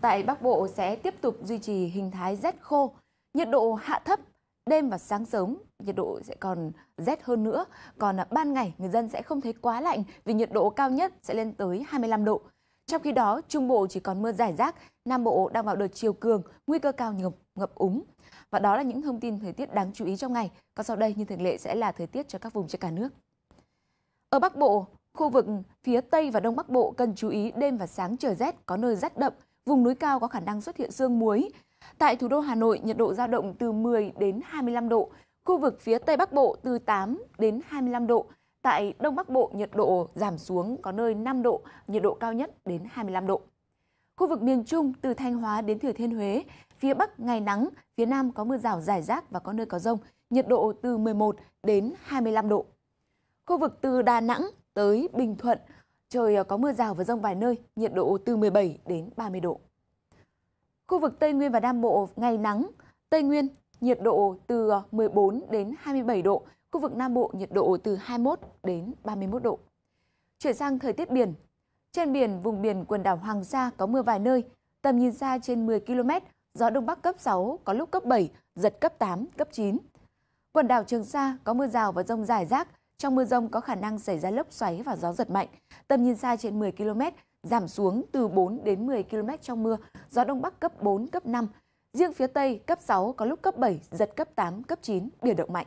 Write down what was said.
Tại Bắc Bộ sẽ tiếp tục duy trì hình thái rét khô, nhiệt độ hạ thấp, đêm và sáng sớm nhiệt độ sẽ còn rét hơn nữa. Còn à, ban ngày người dân sẽ không thấy quá lạnh vì nhiệt độ cao nhất sẽ lên tới 25 độ. Trong khi đó, Trung Bộ chỉ còn mưa rải rác, Nam Bộ đang vào đợt chiều cường, nguy cơ cao ngập, ngập úng. Và đó là những thông tin thời tiết đáng chú ý trong ngày. Còn sau đây như thường lệ sẽ là thời tiết cho các vùng trên cả nước. Ở Bắc Bộ, khu vực phía Tây và Đông Bắc Bộ cần chú ý đêm và sáng trời rét, có nơi rét đậm, vùng núi cao có khả năng xuất hiện sương muối. Tại thủ đô Hà Nội, nhiệt độ dao động từ 10 đến 25 độ, khu vực phía Tây Bắc Bộ từ 8 đến 25 độ, tại Đông Bắc Bộ nhiệt độ giảm xuống có nơi 5 độ, nhiệt độ cao nhất đến 25 độ. Khu vực miền Trung từ Thanh Hóa đến Thừa Thiên Huế, phía Bắc ngày nắng, phía Nam có mưa rào rải rác và có nơi có rông, nhiệt độ từ 11 đến 25 độ. Khu vực từ Đà Nẵng tới Bình Thuận, Trời ờ, có mưa rào và rông vài nơi, nhiệt độ từ 17 đến 30 độ. Khu vực Tây Nguyên và Nam Bộ ngày nắng, Tây Nguyên nhiệt độ từ 14 ờ, đến 27 độ, khu vực Nam Bộ nhiệt độ từ 21 đến 31 độ. Chuyển sang thời tiết biển, trên biển vùng biển quần đảo Hoàng Sa có mưa vài nơi, tầm nhìn xa trên 10 km, gió đông bắc cấp 6, có lúc cấp 7, giật cấp 8, cấp 9. Quần đảo Trường Sa có mưa rào và rông rải rác, trong mưa rông có khả năng xảy ra lốc xoáy và gió giật mạnh, tầm nhìn xa trên 10 km, giảm xuống từ 4 đến 10 km trong mưa, gió Đông Bắc cấp 4, cấp 5. Riêng phía Tây cấp 6, có lúc cấp 7, giật cấp 8, cấp 9, biển động mạnh.